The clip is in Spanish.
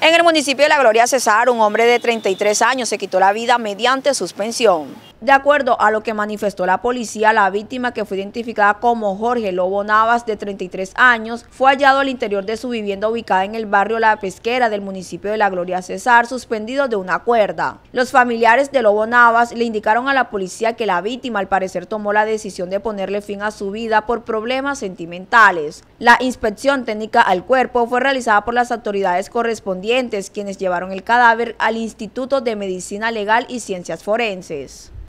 En el municipio de La Gloria Cesar, un hombre de 33 años se quitó la vida mediante suspensión. De acuerdo a lo que manifestó la policía, la víctima que fue identificada como Jorge Lobo Navas, de 33 años, fue hallado al interior de su vivienda ubicada en el barrio La Pesquera del municipio de La Gloria Cesar, suspendido de una cuerda. Los familiares de Lobo Navas le indicaron a la policía que la víctima al parecer tomó la decisión de ponerle fin a su vida por problemas sentimentales. La inspección técnica al cuerpo fue realizada por las autoridades correspondientes quienes llevaron el cadáver al Instituto de Medicina Legal y Ciencias Forenses.